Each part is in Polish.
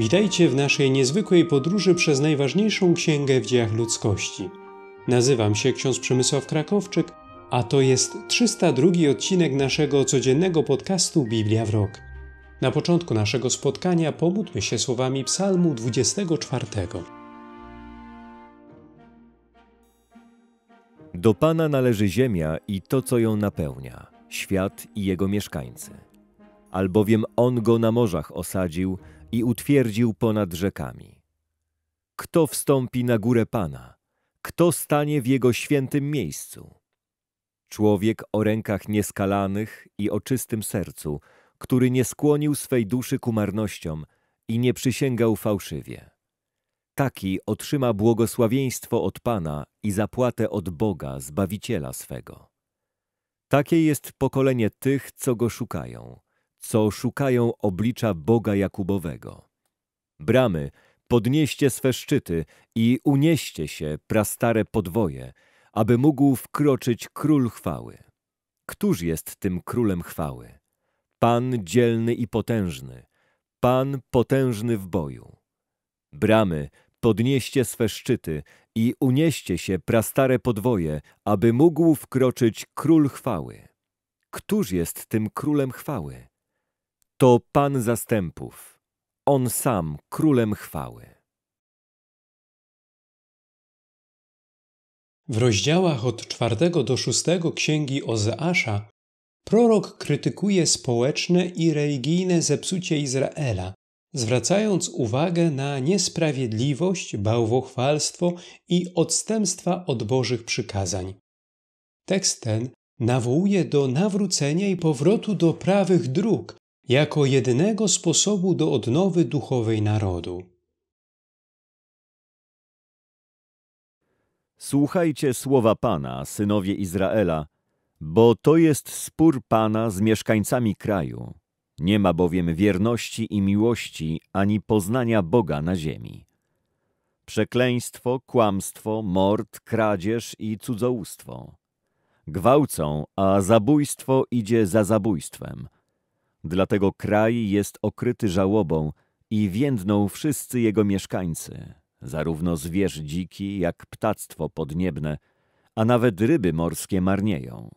Witajcie w naszej niezwykłej podróży przez najważniejszą księgę w dziejach ludzkości. Nazywam się ksiądz Przemysław Krakowczyk, a to jest 302 odcinek naszego codziennego podcastu Biblia w Rok. Na początku naszego spotkania pomódlmy się słowami Psalmu 24. Do Pana należy ziemia i to, co ją napełnia, świat i jego mieszkańcy albowiem on go na morzach osadził i utwierdził ponad rzekami. Kto wstąpi na górę Pana? Kto stanie w jego świętym miejscu? Człowiek o rękach nieskalanych i o czystym sercu, który nie skłonił swej duszy ku marnościom i nie przysięgał fałszywie. Taki otrzyma błogosławieństwo od Pana i zapłatę od Boga, Zbawiciela swego. Takie jest pokolenie tych, co Go szukają – co szukają oblicza Boga Jakubowego. Bramy, podnieście swe szczyty i unieście się prastare podwoje, aby mógł wkroczyć król chwały. Któż jest tym królem chwały? Pan dzielny i potężny, Pan potężny w boju. Bramy, podnieście swe szczyty i unieście się prastare podwoje, aby mógł wkroczyć król chwały. Któż jest tym królem chwały? to Pan zastępów, On sam królem chwały. W rozdziałach od czwartego do szóstego księgi Ozeasza prorok krytykuje społeczne i religijne zepsucie Izraela, zwracając uwagę na niesprawiedliwość, bałwochwalstwo i odstępstwa od Bożych przykazań. Tekst ten nawołuje do nawrócenia i powrotu do prawych dróg, jako jedynego sposobu do odnowy duchowej narodu. Słuchajcie słowa Pana, synowie Izraela, bo to jest spór Pana z mieszkańcami kraju. Nie ma bowiem wierności i miłości, ani poznania Boga na ziemi. Przekleństwo, kłamstwo, mord, kradzież i cudzołóstwo. Gwałcą, a zabójstwo idzie za zabójstwem – Dlatego kraj jest okryty żałobą i więdną wszyscy jego mieszkańcy, zarówno zwierz dziki, jak ptactwo podniebne, a nawet ryby morskie marnieją.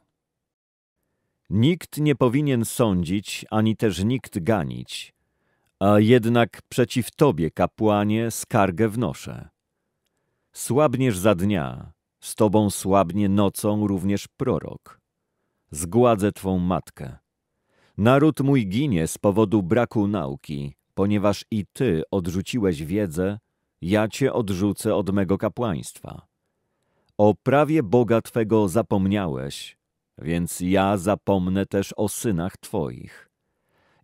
Nikt nie powinien sądzić, ani też nikt ganić, a jednak przeciw Tobie, kapłanie, skargę wnoszę. Słabniesz za dnia, z Tobą słabnie nocą również prorok. Zgładzę Twą matkę Naród mój ginie z powodu braku nauki, ponieważ i ty odrzuciłeś wiedzę, ja cię odrzucę od mego kapłaństwa. O prawie Boga Twego zapomniałeś, więc ja zapomnę też o synach Twoich.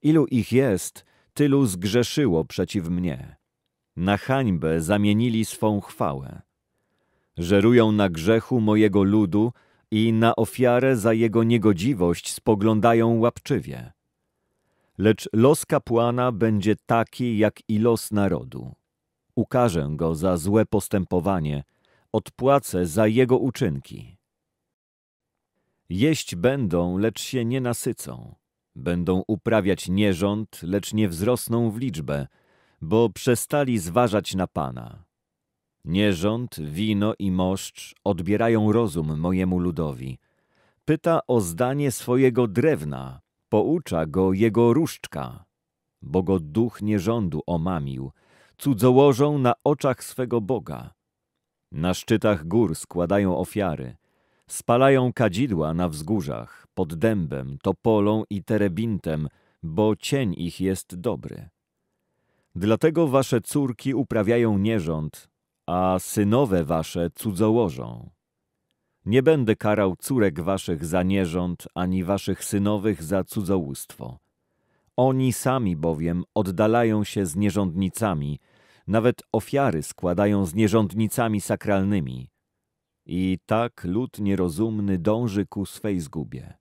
Ilu ich jest, tylu zgrzeszyło przeciw mnie. Na hańbę zamienili swą chwałę. Żerują na grzechu mojego ludu, i na ofiarę za jego niegodziwość spoglądają łapczywie. Lecz los kapłana będzie taki jak i los narodu. Ukażę go za złe postępowanie, odpłacę za jego uczynki. Jeść będą, lecz się nie nasycą. Będą uprawiać nierząd, lecz nie wzrosną w liczbę, bo przestali zważać na Pana. Nierząd, wino i moszcz odbierają rozum mojemu ludowi. Pyta o zdanie swojego drewna, poucza go jego różdżka, bo go duch nierządu omamił, cudzołożą na oczach swego Boga. Na szczytach gór składają ofiary, spalają kadzidła na wzgórzach, pod dębem, topolą i terebintem, bo cień ich jest dobry. Dlatego wasze córki uprawiają nierząd, a synowe wasze cudzołożą. Nie będę karał córek waszych za nierząd, ani waszych synowych za cudzołóstwo. Oni sami bowiem oddalają się z nierządnicami, nawet ofiary składają z nierządnicami sakralnymi. I tak lud nierozumny dąży ku swej zgubie.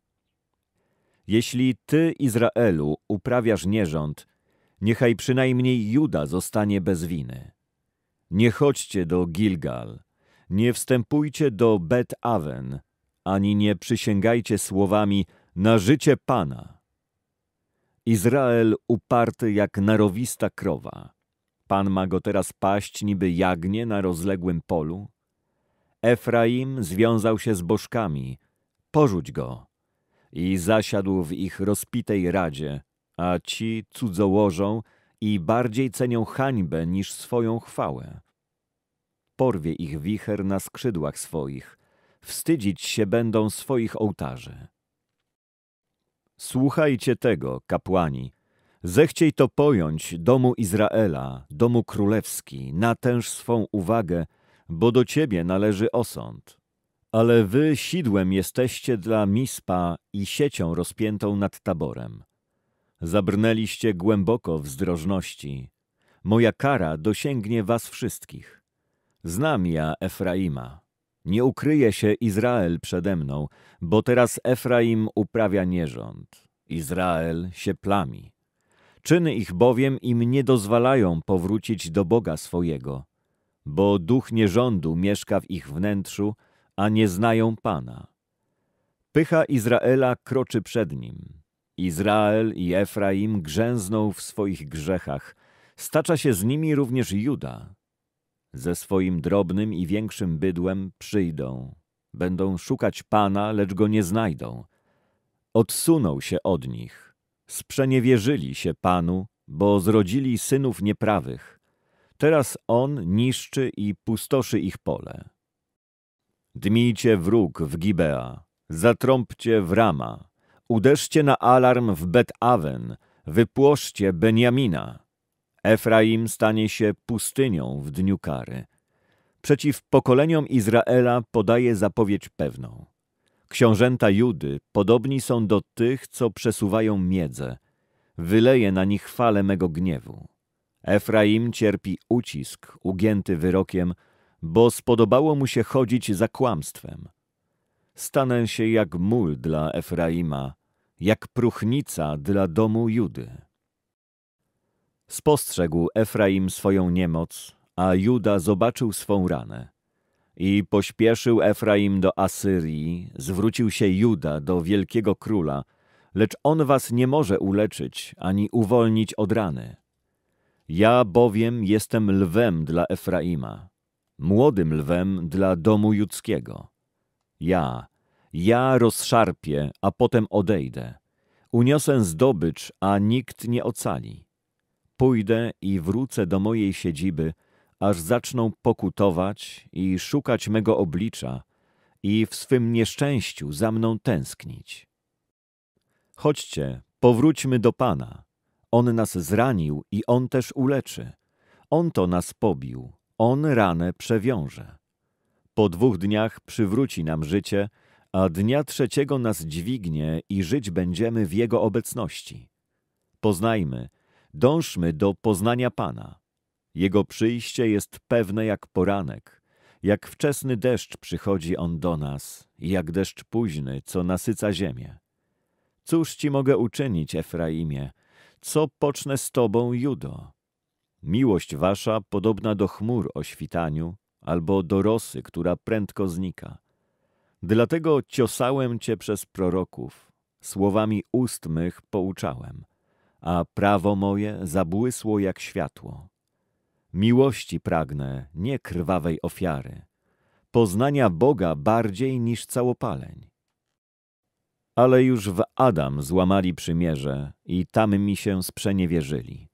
Jeśli ty, Izraelu, uprawiasz nierząd, niechaj przynajmniej Juda zostanie bez winy. Nie chodźcie do Gilgal, nie wstępujcie do Bet Aven, ani nie przysięgajcie słowami na życie Pana. Izrael uparty jak narowista krowa. Pan ma go teraz paść niby jagnie na rozległym polu. Efraim związał się z bożkami, porzuć go. I zasiadł w ich rozpitej radzie, a ci cudzołożą, i bardziej cenią hańbę niż swoją chwałę. Porwie ich wicher na skrzydłach swoich, wstydzić się będą swoich ołtarzy. Słuchajcie tego, kapłani. Zechciej to pojąć, domu Izraela, domu królewski, natęż swą uwagę, bo do ciebie należy osąd. Ale wy sidłem jesteście dla Mispa i siecią rozpiętą nad taborem. Zabrnęliście głęboko w zdrożności. Moja kara dosięgnie was wszystkich. Znam ja Efraima. Nie ukryje się Izrael przede mną, bo teraz Efraim uprawia nierząd. Izrael się plami. Czyny ich bowiem im nie dozwalają powrócić do Boga swojego, bo duch nierządu mieszka w ich wnętrzu, a nie znają Pana. Pycha Izraela kroczy przed nim. Izrael i Efraim grzęzną w swoich grzechach. Stacza się z nimi również Juda. Ze swoim drobnym i większym bydłem przyjdą. Będą szukać Pana, lecz go nie znajdą. Odsunął się od nich. Sprzeniewierzyli się Panu, bo zrodzili synów nieprawych. Teraz On niszczy i pustoszy ich pole. Dmijcie wróg w Gibea, zatrąbcie w Rama Uderzcie na alarm w Bet Awen, wypłoszcie Benjamina. Efraim stanie się pustynią w dniu kary. Przeciw pokoleniom Izraela podaje zapowiedź pewną. Książęta Judy podobni są do tych, co przesuwają miedzę. wyleje na nich falę mego gniewu. Efraim cierpi ucisk, ugięty wyrokiem, bo spodobało mu się chodzić za kłamstwem stanę się jak mól dla Efraima, jak próchnica dla domu Judy. Spostrzegł Efraim swoją niemoc, a Juda zobaczył swą ranę. I pośpieszył Efraim do Asyrii, zwrócił się Juda do wielkiego króla, lecz on was nie może uleczyć ani uwolnić od rany. Ja bowiem jestem lwem dla Efraima, młodym lwem dla domu judzkiego. Ja, ja rozszarpię, a potem odejdę. Uniosę zdobycz, a nikt nie ocali. Pójdę i wrócę do mojej siedziby, aż zaczną pokutować i szukać mego oblicza i w swym nieszczęściu za mną tęsknić. Chodźcie, powróćmy do Pana. On nas zranił i On też uleczy. On to nas pobił, On ranę przewiąże. Po dwóch dniach przywróci nam życie, a dnia trzeciego nas dźwignie i żyć będziemy w Jego obecności. Poznajmy, dążmy do poznania Pana. Jego przyjście jest pewne jak poranek, jak wczesny deszcz przychodzi On do nas, jak deszcz późny, co nasyca ziemię. Cóż Ci mogę uczynić, Efraimie? Co pocznę z Tobą, Judo? Miłość Wasza podobna do chmur o świtaniu, albo do rosy, która prędko znika. Dlatego ciosałem cię przez proroków, słowami ust mych pouczałem, a prawo moje zabłysło jak światło. Miłości pragnę, nie krwawej ofiary, poznania Boga bardziej niż całopaleń. Ale już w Adam złamali przymierze i tam mi się sprzeniewierzyli.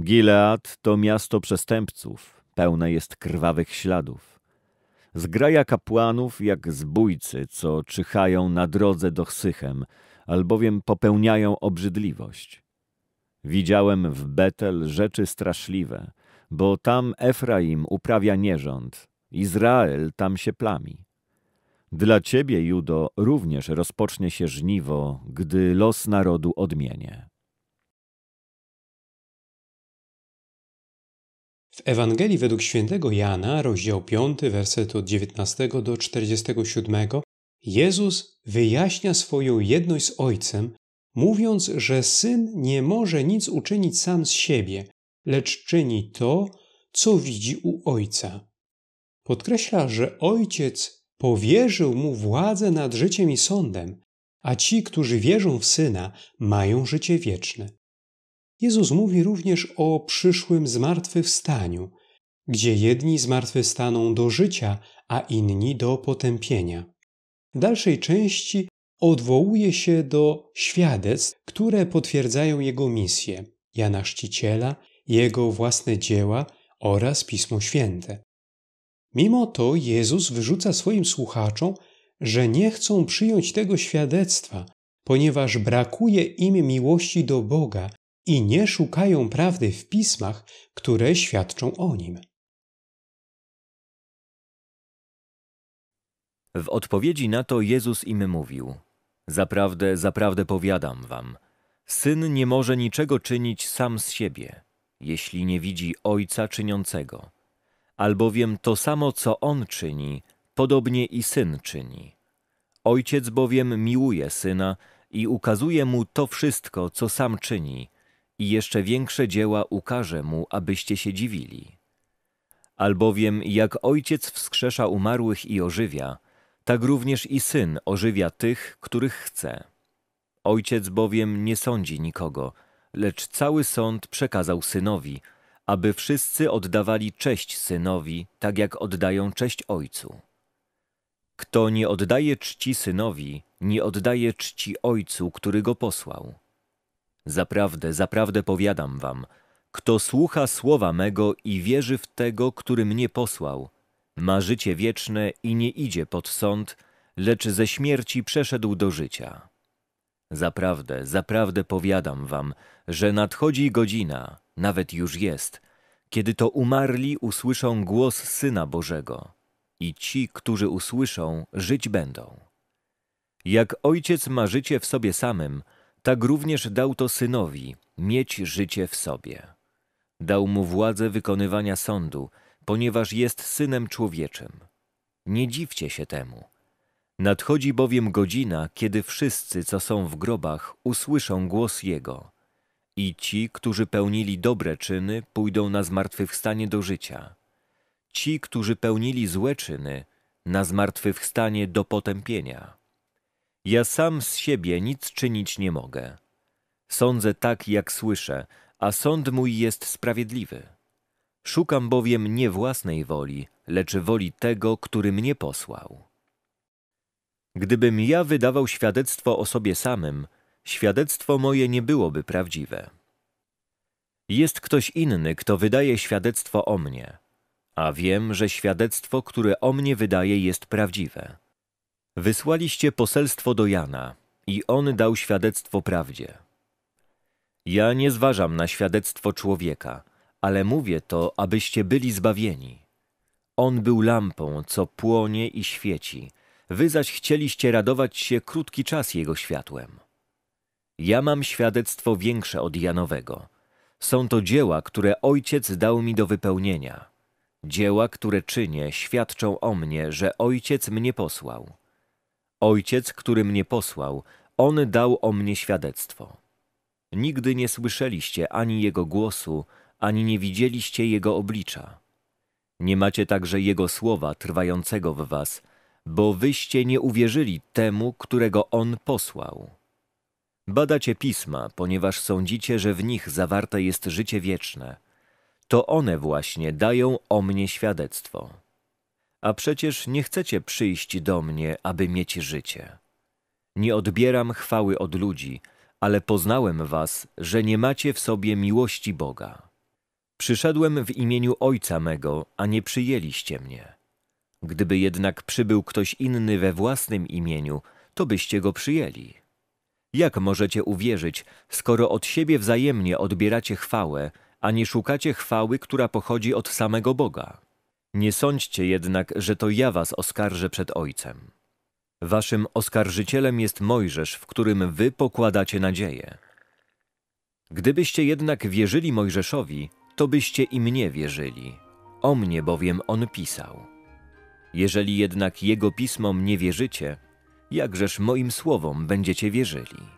Gilead to miasto przestępców, pełne jest krwawych śladów. Zgraja kapłanów jak zbójcy, co czyhają na drodze do Sychem, albowiem popełniają obrzydliwość. Widziałem w Betel rzeczy straszliwe, bo tam Efraim uprawia nierząd, Izrael tam się plami. Dla ciebie, Judo, również rozpocznie się żniwo, gdy los narodu odmienie. W Ewangelii według świętego Jana, rozdział 5, werset od 19 do 47, Jezus wyjaśnia swoją jedność z Ojcem, mówiąc, że Syn nie może nic uczynić sam z siebie, lecz czyni to, co widzi u Ojca. Podkreśla, że Ojciec powierzył mu władzę nad życiem i sądem, a ci, którzy wierzą w Syna, mają życie wieczne. Jezus mówi również o przyszłym zmartwychwstaniu, gdzie jedni zmartwychwstaną do życia, a inni do potępienia. W dalszej części odwołuje się do świadectw, które potwierdzają jego misję, Jana Chrzciciela, jego własne dzieła oraz Pismo Święte. Mimo to Jezus wyrzuca swoim słuchaczom, że nie chcą przyjąć tego świadectwa, ponieważ brakuje im miłości do Boga i nie szukają prawdy w pismach, które świadczą o nim. W odpowiedzi na to Jezus im mówił: Zaprawdę, zaprawdę powiadam wam, syn nie może niczego czynić sam z siebie, jeśli nie widzi ojca czyniącego, albowiem to samo, co on czyni, podobnie i syn czyni. Ojciec bowiem miłuje syna i ukazuje mu to wszystko, co sam czyni i jeszcze większe dzieła ukaże mu, abyście się dziwili. Albowiem jak ojciec wskrzesza umarłych i ożywia, tak również i syn ożywia tych, których chce. Ojciec bowiem nie sądzi nikogo, lecz cały sąd przekazał synowi, aby wszyscy oddawali cześć synowi, tak jak oddają cześć ojcu. Kto nie oddaje czci synowi, nie oddaje czci ojcu, który go posłał. Zaprawdę, zaprawdę powiadam wam, kto słucha słowa mego i wierzy w tego, który mnie posłał, ma życie wieczne i nie idzie pod sąd, lecz ze śmierci przeszedł do życia. Zaprawdę, zaprawdę powiadam wam, że nadchodzi godzina, nawet już jest, kiedy to umarli usłyszą głos Syna Bożego i ci, którzy usłyszą, żyć będą. Jak ojciec ma życie w sobie samym, tak również dał to synowi, mieć życie w sobie. Dał mu władzę wykonywania sądu, ponieważ jest synem człowieczym. Nie dziwcie się temu. Nadchodzi bowiem godzina, kiedy wszyscy, co są w grobach, usłyszą głos Jego. I ci, którzy pełnili dobre czyny, pójdą na zmartwychwstanie do życia. Ci, którzy pełnili złe czyny, na zmartwychwstanie do potępienia. Ja sam z siebie nic czynić nie mogę. Sądzę tak, jak słyszę, a sąd mój jest sprawiedliwy. Szukam bowiem nie własnej woli, lecz woli tego, który mnie posłał. Gdybym ja wydawał świadectwo o sobie samym, świadectwo moje nie byłoby prawdziwe. Jest ktoś inny, kto wydaje świadectwo o mnie, a wiem, że świadectwo, które o mnie wydaje, jest prawdziwe. Wysłaliście poselstwo do Jana i on dał świadectwo prawdzie. Ja nie zważam na świadectwo człowieka, ale mówię to, abyście byli zbawieni. On był lampą, co płonie i świeci, wy zaś chcieliście radować się krótki czas jego światłem. Ja mam świadectwo większe od Janowego. Są to dzieła, które Ojciec dał mi do wypełnienia. Dzieła, które czynię, świadczą o mnie, że Ojciec mnie posłał. Ojciec, który mnie posłał, on dał o mnie świadectwo. Nigdy nie słyszeliście ani jego głosu, ani nie widzieliście jego oblicza. Nie macie także jego słowa trwającego w was, bo wyście nie uwierzyli temu, którego on posłał. Badacie pisma, ponieważ sądzicie, że w nich zawarte jest życie wieczne. To one właśnie dają o mnie świadectwo a przecież nie chcecie przyjść do mnie, aby mieć życie. Nie odbieram chwały od ludzi, ale poznałem was, że nie macie w sobie miłości Boga. Przyszedłem w imieniu Ojca mego, a nie przyjęliście mnie. Gdyby jednak przybył ktoś inny we własnym imieniu, to byście go przyjęli. Jak możecie uwierzyć, skoro od siebie wzajemnie odbieracie chwałę, a nie szukacie chwały, która pochodzi od samego Boga? Nie sądźcie jednak, że to ja was oskarżę przed Ojcem. Waszym oskarżycielem jest Mojżesz, w którym wy pokładacie nadzieję. Gdybyście jednak wierzyli Mojżeszowi, to byście i mnie wierzyli. O mnie bowiem on pisał. Jeżeli jednak jego pismom nie wierzycie, jakżeż moim słowom będziecie wierzyli?